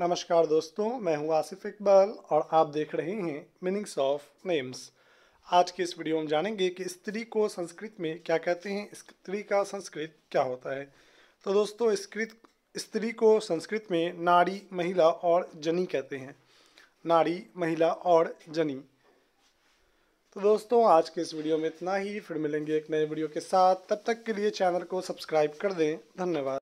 नमस्कार दोस्तों मैं हूं आसिफ इकबाल और आप देख रहे हैं मीनिंग्स ऑफ नेम्स आज के इस वीडियो में जानेंगे कि स्त्री को संस्कृत में क्या कहते हैं स्त्री का संस्कृत क्या होता है तो दोस्तों स्कृत स्त्री को संस्कृत में नारी महिला और जनी कहते हैं नारी महिला और जनी तो दोस्तों आज के इस वीडियो में इतना ही फिर मिलेंगे एक नए वीडियो के साथ तब तक के लिए चैनल को सब्सक्राइब कर दें धन्यवाद